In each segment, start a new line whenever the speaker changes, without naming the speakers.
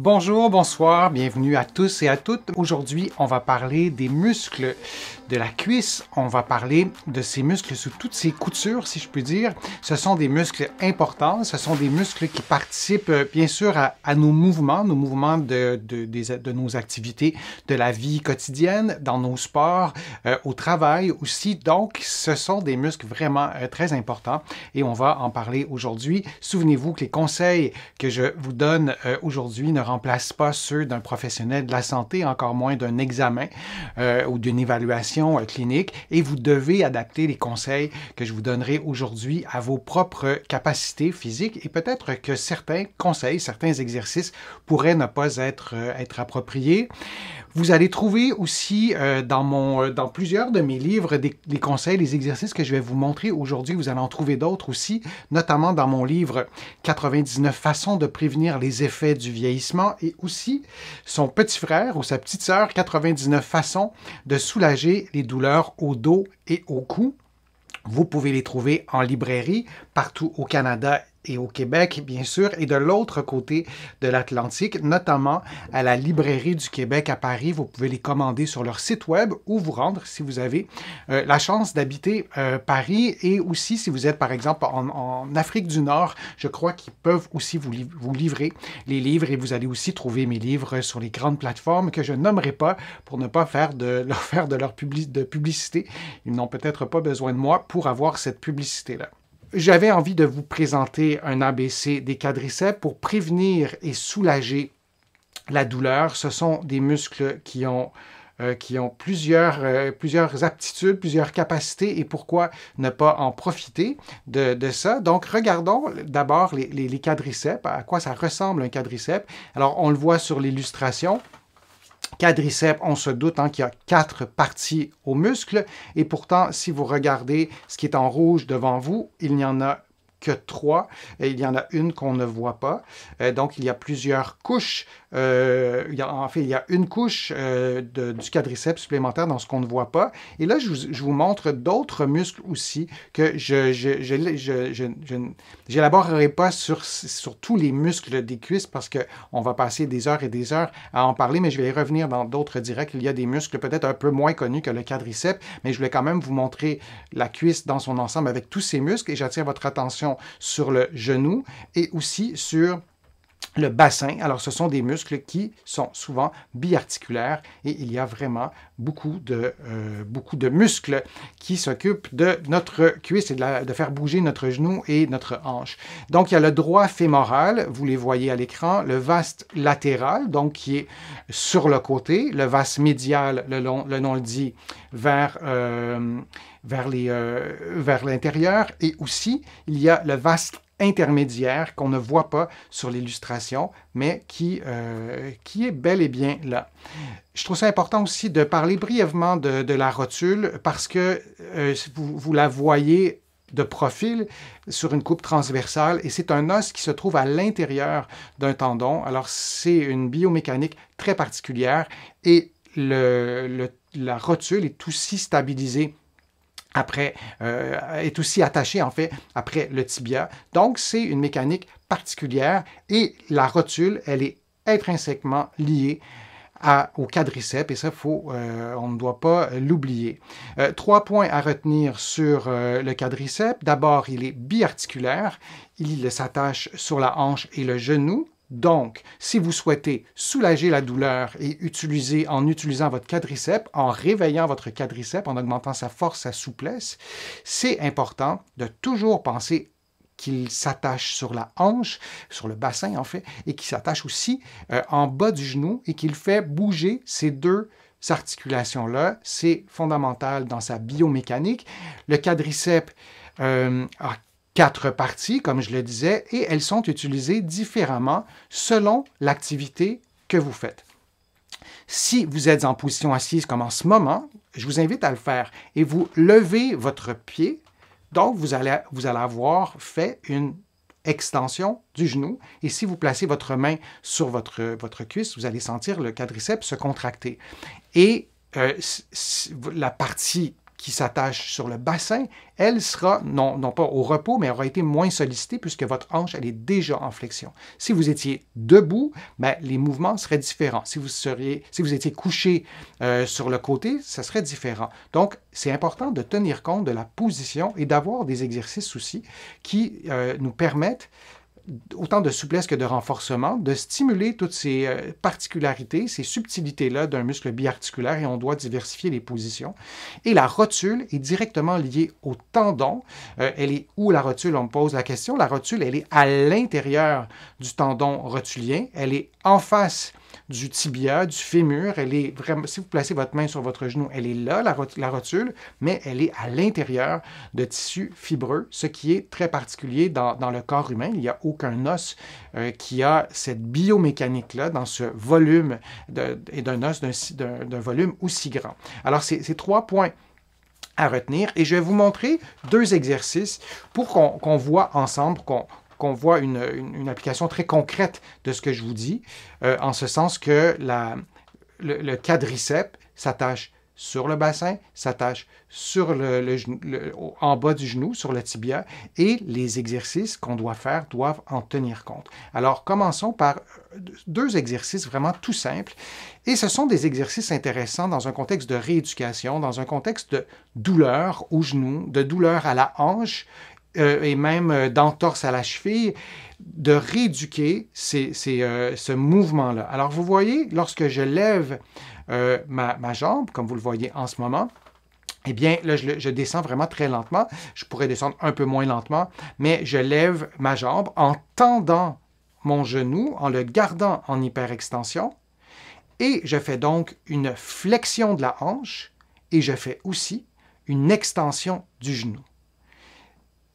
Bonjour, bonsoir, bienvenue à tous et à toutes. Aujourd'hui, on va parler des muscles de la cuisse. On va parler de ces muscles sous toutes ces coutures, si je puis dire. Ce sont des muscles importants, ce sont des muscles qui participent euh, bien sûr à, nos mouvements, nos mouvements de, nos activités de la vie quotidienne, dans nos sports, euh, au travail aussi. Donc, ce sont des muscles vraiment euh, très importants et on va en parler aujourd'hui. Souvenez-vous que les conseils que je vous donne aujourd'hui ne remplace pas ceux d'un professionnel de la santé, encore moins d'un examen euh, ou d'une évaluation euh, clinique, et vous devez adapter les conseils que je vous donnerai aujourd'hui à vos propres capacités physiques et peut-être que certains conseils, certains exercices pourraient ne pas être, euh, être appropriés. Vous allez trouver aussi euh, dans, mon, euh, dans plusieurs de mes livres des, conseils, les exercices que je vais vous montrer aujourd'hui. Vous allez en trouver d'autres aussi, notamment dans mon livre 99 façons de prévenir les effets du vieillissement et aussi son petit frère ou sa petite sœur 99 façons de soulager les douleurs au dos et au cou. Vous pouvez les trouver en librairie partout au Canada et au Québec, bien sûr, et de l'autre côté de l'Atlantique, notamment à la Librairie du Québec à Paris. Vous pouvez les commander sur leur site web ou vous rendre si vous avez euh, la chance d'habiter euh, Paris et aussi si vous êtes par exemple en, Afrique du Nord, je crois qu'ils peuvent aussi vous, vous livrer les livres et vous allez aussi trouver mes livres sur les grandes plateformes que je nommerai pas pour ne pas faire de leur faire de leur de publicité. Ils n'ont peut-être pas besoin de moi pour avoir cette publicité-là. J'avais envie de vous présenter un ABC des quadriceps pour prévenir et soulager la douleur. Ce sont des muscles qui ont euh, euh, plusieurs, aptitudes, plusieurs capacités et pourquoi ne pas en profiter de, ça. Donc, regardons d'abord les, les quadriceps, à quoi ça ressemble un quadriceps. Alors, on le voit sur l'illustration quadriceps, on se doute hein, qu'il y a quatre parties au muscle. Et pourtant, si vous regardez ce qui est en rouge devant vous, il n'y en a que trois. Et il y en a une qu'on ne voit pas. Euh, donc, il y a plusieurs couches euh, il en fait, il y a une couche euh, du quadriceps supplémentaire dans ce qu'on ne voit pas. Et là, je vous, montre d'autres muscles aussi que je, n'élaborerai pas sur, sur tous les muscles des cuisses parce qu'on va passer des heures et des heures à en parler, mais je vais y revenir dans d'autres directs. Il y a des muscles peut-être un peu moins connus que le quadriceps, mais je voulais quand même vous montrer la cuisse dans son ensemble avec tous ses muscles et j'attire votre attention sur le genou et aussi sur le bassin. Alors, ce sont des muscles qui sont souvent biarticulaires et il y a vraiment beaucoup de, euh, beaucoup de muscles qui s'occupent de notre cuisse et de, de, faire bouger notre genou et notre hanche. Donc, il y a le droit fémoral, vous les voyez à l'écran, le vaste latéral, donc qui est sur le côté, le vaste médial, le, long, nom le dit, vers... Euh, euh, vers l'intérieur et aussi il y a le vaste intermédiaire qu'on ne voit pas sur l'illustration, mais qui, euh, qui est bel et bien là. Je trouve ça important aussi de parler brièvement de, la rotule parce que euh, vous, la voyez de profil sur une coupe transversale et c'est un os qui se trouve à l'intérieur d'un tendon. Alors c'est une biomécanique très particulière et la rotule est aussi stabilisée euh, est aussi attaché en fait après le tibia. Donc c'est une mécanique particulière et la rotule, elle est intrinsèquement liée au quadriceps, et ça, faut, euh, on ne doit pas l'oublier. Euh, trois points à retenir sur le quadriceps. D'abord, il est biarticulaire, il s'attache sur la hanche et le genou. Donc, si vous souhaitez soulager la douleur et utiliser en utilisant votre quadriceps, en réveillant votre quadriceps, en augmentant sa force, sa souplesse, c'est important de toujours penser qu'il s'attache sur la hanche, sur le bassin en fait, et qu'il s'attache aussi euh, en bas du genou et qu'il fait bouger ces deux articulations-là. C'est fondamental dans sa biomécanique. Le quadriceps euh, a quatre parties, comme je le disais, et elles sont utilisées différemment selon l'activité que vous faites. Si vous êtes en position assise comme en ce moment, je vous invite à le faire et vous levez votre pied. Donc, vous allez, vous allez avoir fait une extension du genou. Et si vous placez votre main sur votre, votre cuisse, vous allez sentir le quadriceps se contracter. Et euh, la partie qui s'attache sur le bassin, elle sera, non, non pas au repos, mais aura été moins sollicitée puisque votre hanche, elle est déjà en flexion. Si vous étiez debout, ben, les mouvements seraient différents. Si vous, seriez, si vous étiez couché euh, sur le côté, ça serait différent. Donc, c'est important de tenir compte de la position et d'avoir des exercices aussi qui euh, nous permettent autant de souplesse que de renforcement, de stimuler toutes ces euh, particularités, ces subtilités-là d'un muscle biarticulaire et on doit diversifier les positions. Et la rotule est directement liée au tendon. Euh, elle est où la rotule On me pose la question. La rotule, elle est à l'intérieur du tendon rotulien. Elle est en face du tibia, du fémur. Elle est vraiment, si vous placez votre main sur votre genou, elle est là, la, rotule, mais elle est à l'intérieur de tissus fibreux, ce qui est très particulier dans, le corps humain. Il n'y a aucun os euh, qui a cette biomécanique-là dans ce volume et d'un os d'un volume aussi grand. Alors, c'est trois points à retenir. Et je vais vous montrer deux exercices pour qu'on voit ensemble, qu'on qu'on voit une, application très concrète de ce que je vous dis, euh, en ce sens que la, le, quadriceps s'attache sur le bassin, s'attache sur en bas du genou, sur le tibia, et les exercices qu'on doit faire doivent en tenir compte. Alors, commençons par deux exercices vraiment tout simples, et ce sont des exercices intéressants dans un contexte de rééducation, dans un contexte de douleur au genou, de douleur à la hanche euh, et même euh, d'entorse à la cheville, de rééduquer euh, ce mouvement-là. Alors vous voyez, lorsque je lève ma, jambe, comme vous le voyez en ce moment, eh bien, là, je, descends vraiment très lentement. Je pourrais descendre un peu moins lentement, mais je lève ma jambe en tendant mon genou, en le gardant en hyperextension. Et je fais donc une flexion de la hanche et je fais aussi une extension du genou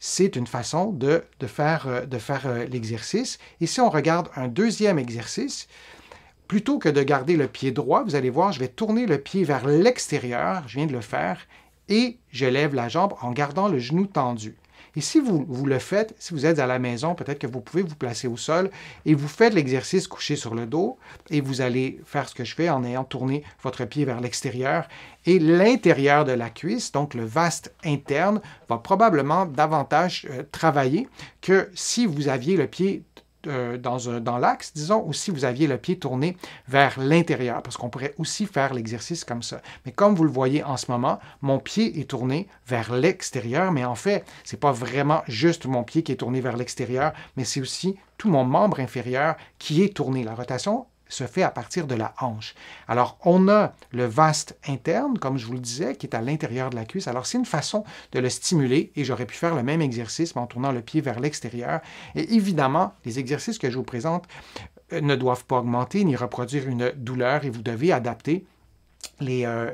c'est une façon de, faire, de faire euh, euh, l'exercice. Et si on regarde un deuxième exercice, plutôt que de garder le pied droit, vous allez voir, je vais tourner le pied vers l'extérieur, je viens de le faire, et je lève la jambe en gardant le genou tendu. Et si vous, vous le faites, si vous êtes à la maison, peut-être que vous pouvez vous placer au sol et vous faites l'exercice couché sur le dos et vous allez faire ce que je fais en ayant tourné votre pied vers l'extérieur et l'intérieur de la cuisse, donc le vaste interne, va probablement davantage euh, travailler que si vous aviez le pied euh, dans, dans l'axe, disons, ou si vous aviez le pied tourné vers l'intérieur, parce qu'on pourrait aussi faire l'exercice comme ça. Mais comme vous le voyez en ce moment, mon pied est tourné vers l'extérieur, mais en fait, ce n'est pas vraiment juste mon pied qui est tourné vers l'extérieur, mais c'est aussi tout mon membre inférieur qui est tourné. La rotation se fait à partir de la hanche. Alors, on a le vaste interne, comme je vous le disais, qui est à l'intérieur de la cuisse. Alors, c'est une façon de le stimuler et j'aurais pu faire le même exercice en tournant le pied vers l'extérieur. Et évidemment, les exercices que je vous présente euh, ne doivent pas augmenter ni reproduire une douleur et vous devez adapter euh,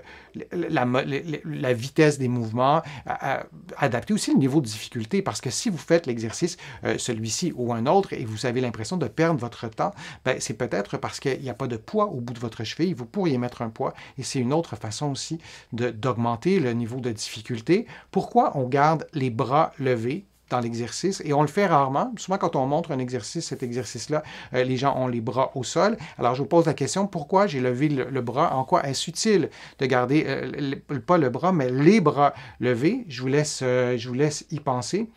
la, vitesse des mouvements, euh, euh, adapter aussi le niveau de difficulté, parce que si vous faites l'exercice, celui-ci ou un autre, et vous avez l'impression de perdre votre temps, ben, c'est peut-être parce qu'il n'y a pas de poids au bout de votre cheville, vous pourriez mettre un poids, et c'est une autre façon aussi d'augmenter le niveau de difficulté. Pourquoi on garde les bras levés dans l'exercice. Et on le fait rarement. Souvent, quand on montre un exercice, cet exercice-là, euh, les gens ont les bras au sol. Alors, je vous pose la question, pourquoi j'ai levé le, bras? En quoi est-ce utile de garder, euh, pas le bras, mais les bras levés? Je vous laisse, euh, je vous laisse y penser.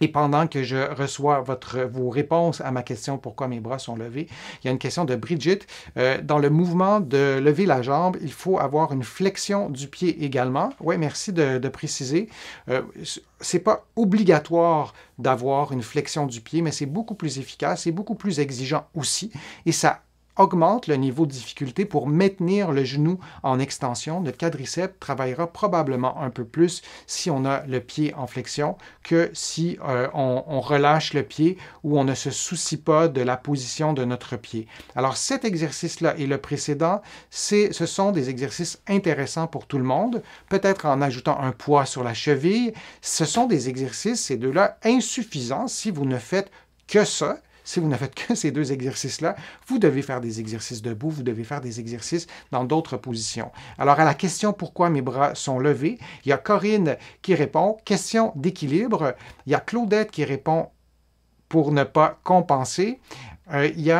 Et pendant que je reçois votre, vos réponses à ma question pourquoi mes bras sont levés, il y a une question de Brigitte euh, dans le mouvement de lever la jambe, il faut avoir une flexion du pied également. Oui, merci de, préciser. Euh, c'est pas obligatoire d'avoir une flexion du pied, mais c'est beaucoup plus efficace et beaucoup plus exigeant aussi. Et ça augmente le niveau de difficulté pour maintenir le genou en extension. Notre quadriceps travaillera probablement un peu plus si on a le pied en flexion que si euh, on, on, relâche le pied ou on ne se soucie pas de la position de notre pied. Alors cet exercice-là et le précédent, ce sont des exercices intéressants pour tout le monde, peut-être en ajoutant un poids sur la cheville. Ce sont des exercices, ces deux-là, insuffisants si vous ne faites que ça si vous ne faites que ces deux exercices-là, vous devez faire des exercices debout, vous devez faire des exercices dans d'autres positions. Alors, à la question pourquoi mes bras sont levés, il y a Corinne qui répond question d'équilibre. Il y a Claudette qui répond pour ne pas compenser. Euh, euh, il, y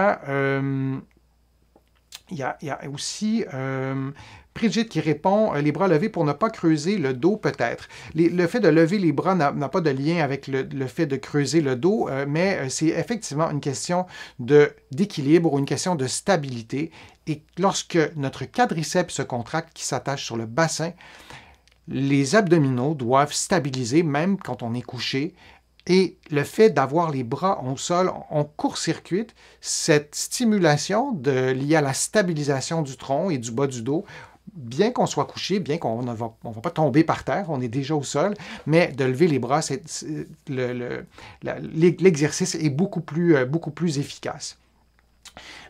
a, il, y a, aussi. Euh, Brigitte qui répond euh, les bras levés pour ne pas creuser le dos peut-être. Le fait de lever les bras n'a pas de lien avec le, fait de creuser le dos, euh, mais euh, c'est effectivement une question d'équilibre ou une question de stabilité. Et lorsque notre quadriceps se contracte, qui s'attache sur le bassin, les abdominaux doivent stabiliser même quand on est couché. Et le fait d'avoir les bras au sol, en court circuit cette stimulation de, liée à la stabilisation du tronc et du bas du dos bien qu'on soit couché, bien qu'on ne va, pas tomber par terre, on est déjà au sol, mais de lever les bras, l'exercice est beaucoup plus euh, efficace.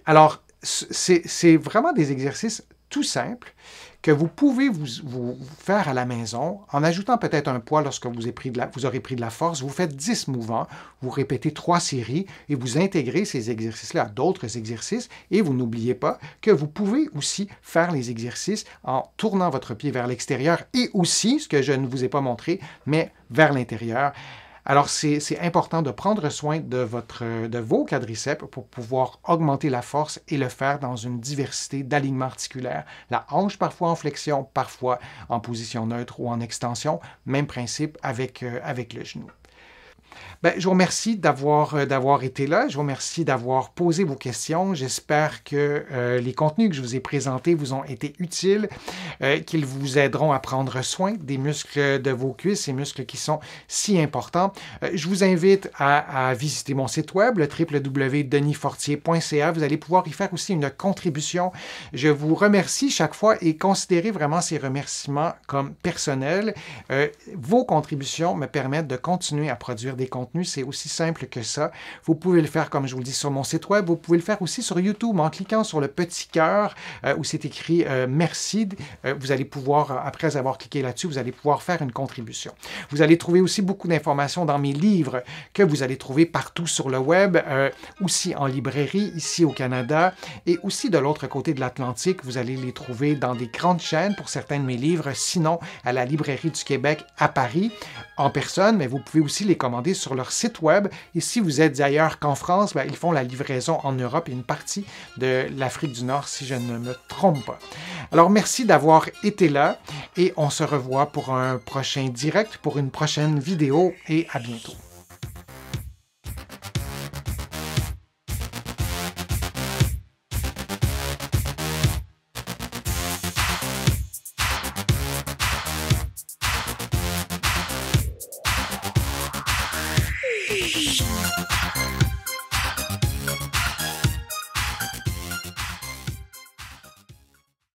Alors, c'est vraiment des exercices tout simples que vous pouvez vous, faire à la maison en ajoutant peut-être un poids lorsque vous, pris vous aurez pris de la force. Vous faites 10 mouvements, vous répétez 3 séries et vous intégrez ces exercices-là à d'autres exercices. Et vous n'oubliez pas que vous pouvez aussi faire les exercices en tournant votre pied vers l'extérieur et aussi, ce que je ne vous ai pas montré, mais vers l'intérieur. Alors, c'est important de prendre soin de, votre, de vos quadriceps pour pouvoir augmenter la force et le faire dans une diversité d'alignements articulaires. La hanche parfois en flexion, parfois en position neutre ou en extension. Même principe avec, euh, avec le genou. Ben, je vous remercie d'avoir euh, d'avoir été là. Je vous remercie d'avoir posé vos questions. J'espère que euh, les contenus que je vous ai présentés vous ont été utiles, euh, qu'ils vous aideront à prendre soin des muscles de vos cuisses, ces muscles qui sont si importants. je vous invite à, à, visiter mon site web, le www.denisfortier.ca. Vous allez pouvoir y faire aussi une contribution. Je vous remercie chaque fois et considérez vraiment ces remerciements comme personnels. vos contributions me permettent de continuer à produire des contenus c'est aussi simple que ça. Vous pouvez le faire, comme je vous le dis, sur mon site web. Vous pouvez le faire aussi sur YouTube en cliquant sur le petit cœur euh, où c'est écrit euh, merci. Euh, vous allez pouvoir, après avoir cliqué là-dessus, vous allez pouvoir faire une contribution. Vous allez trouver aussi beaucoup d'informations dans mes livres que vous allez trouver partout sur le web, aussi en librairie ici au Canada et aussi de l'autre côté de l'Atlantique. Vous allez les trouver dans des grandes chaînes pour certains de mes livres, sinon à la librairie du Québec à Paris en personne, mais vous pouvez aussi les commander sur leur site web. Et si vous êtes ailleurs qu'en France, ben, ils font la livraison en Europe et une partie de l'Afrique du Nord, si je ne me trompe pas. Alors merci d'avoir été là et on se revoit pour un prochain direct, pour une prochaine vidéo et à bientôt.